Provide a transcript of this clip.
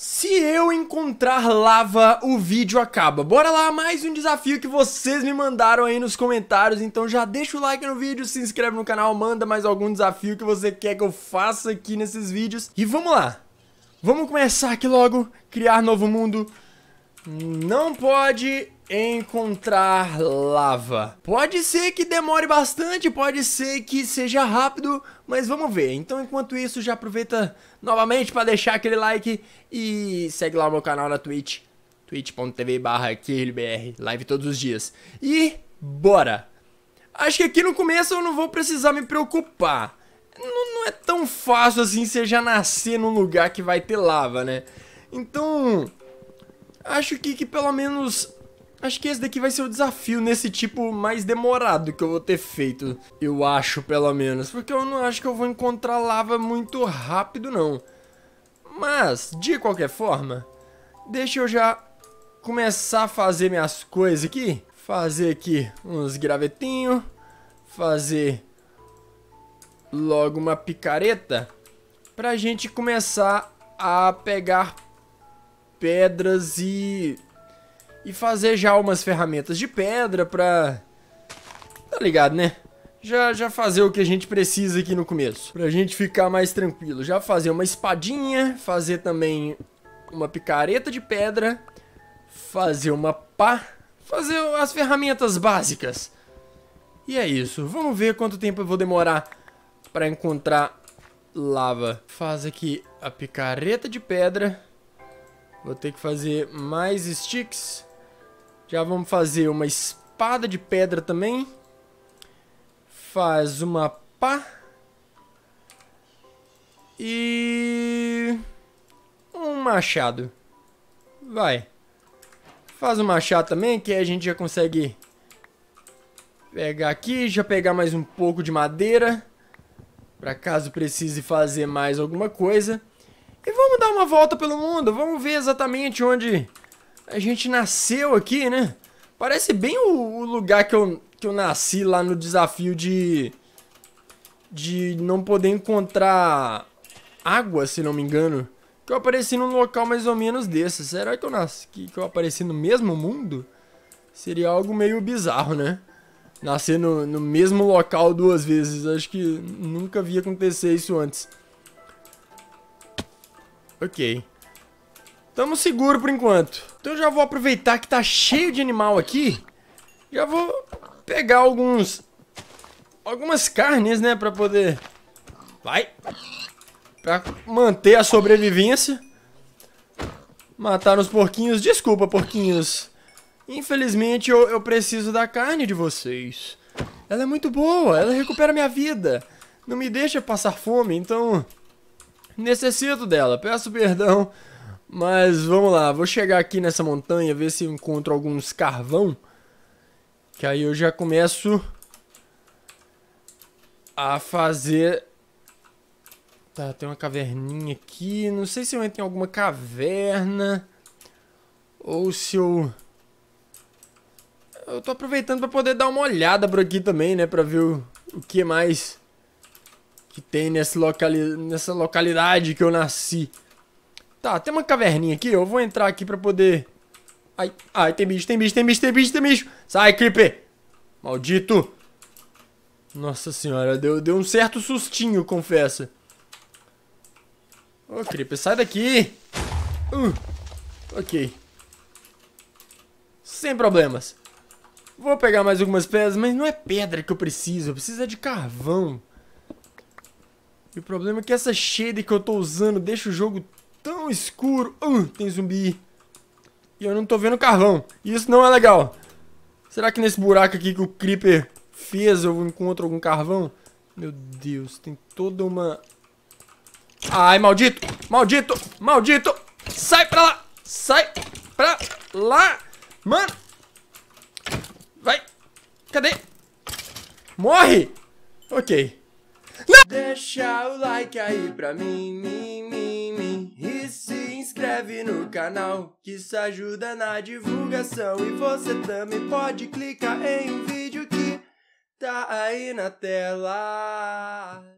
Se eu encontrar lava, o vídeo acaba. Bora lá, mais um desafio que vocês me mandaram aí nos comentários. Então já deixa o like no vídeo, se inscreve no canal, manda mais algum desafio que você quer que eu faça aqui nesses vídeos. E vamos lá. Vamos começar aqui logo, criar novo mundo. Não pode encontrar lava. Pode ser que demore bastante, pode ser que seja rápido, mas vamos ver. Então, enquanto isso, já aproveita novamente para deixar aquele like e segue lá o meu canal na Twitch, twitch.tv barra live todos os dias. E bora! Acho que aqui no começo eu não vou precisar me preocupar. Não, não é tão fácil assim você já nascer num lugar que vai ter lava, né? Então, acho que, que pelo menos Acho que esse daqui vai ser o desafio nesse tipo mais demorado que eu vou ter feito. Eu acho, pelo menos. Porque eu não acho que eu vou encontrar lava muito rápido, não. Mas, de qualquer forma, deixa eu já começar a fazer minhas coisas aqui. Fazer aqui uns gravetinhos. Fazer logo uma picareta. Pra gente começar a pegar pedras e e fazer já umas ferramentas de pedra pra... Tá ligado, né? Já, já fazer o que a gente precisa aqui no começo, pra gente ficar mais tranquilo. Já fazer uma espadinha, fazer também uma picareta de pedra, fazer uma pá, fazer as ferramentas básicas. E é isso, vamos ver quanto tempo eu vou demorar pra encontrar lava. Faz aqui a picareta de pedra. Vou ter que fazer mais sticks. Já vamos fazer uma espada de pedra também. Faz uma pá. E... Um machado. Vai. Faz um machado também, que aí a gente já consegue pegar aqui, já pegar mais um pouco de madeira, para caso precise fazer mais alguma coisa. E vamos dar uma volta pelo mundo, vamos ver exatamente onde a gente nasceu aqui, né? Parece bem o, o lugar que eu, que eu nasci lá no desafio de. De não poder encontrar água, se não me engano. Que eu apareci num local mais ou menos desse. Será que eu nasci. Que, que eu apareci no mesmo mundo? Seria algo meio bizarro, né? Nascer no, no mesmo local duas vezes. Acho que nunca vi acontecer isso antes. Ok. Tamo seguro por enquanto. Então eu já vou aproveitar que tá cheio de animal aqui. Já vou pegar alguns... Algumas carnes, né? Pra poder... Vai. Pra manter a sobrevivência. Mataram os porquinhos. Desculpa, porquinhos. Infelizmente, eu, eu preciso da carne de vocês. Ela é muito boa. Ela recupera minha vida. Não me deixa passar fome, então... Necessito dela. Peço perdão mas vamos lá, vou chegar aqui nessa montanha, ver se eu encontro alguns carvão. Que aí eu já começo a fazer... Tá, tem uma caverninha aqui. Não sei se eu entro em alguma caverna. Ou se eu... Eu tô aproveitando pra poder dar uma olhada por aqui também, né? Pra ver o, o que mais que tem nesse locali... nessa localidade que eu nasci. Tá, tem uma caverninha aqui. Eu vou entrar aqui pra poder... Ai, ai, tem bicho, tem bicho, tem bicho, tem bicho, tem bicho. Sai, Creeper. Maldito. Nossa senhora, deu, deu um certo sustinho, confesso. Ô, Creeper, sai daqui. Uh, ok. Sem problemas. Vou pegar mais algumas pedras, mas não é pedra que eu preciso. Eu preciso é de carvão. E o problema é que essa cheia que eu tô usando deixa o jogo tão escuro. Uh, tem zumbi. E eu não tô vendo carvão. Isso não é legal. Será que nesse buraco aqui que o Creeper fez eu encontro algum carvão? Meu Deus, tem toda uma... Ai, maldito! Maldito! Maldito! Sai pra lá! Sai pra lá! Mano! Vai! Cadê? Morre! Ok. Não! Deixa o like aí pra mim, mim, mim e se inscreve no canal, que isso ajuda na divulgação. E você também pode clicar em um vídeo que tá aí na tela.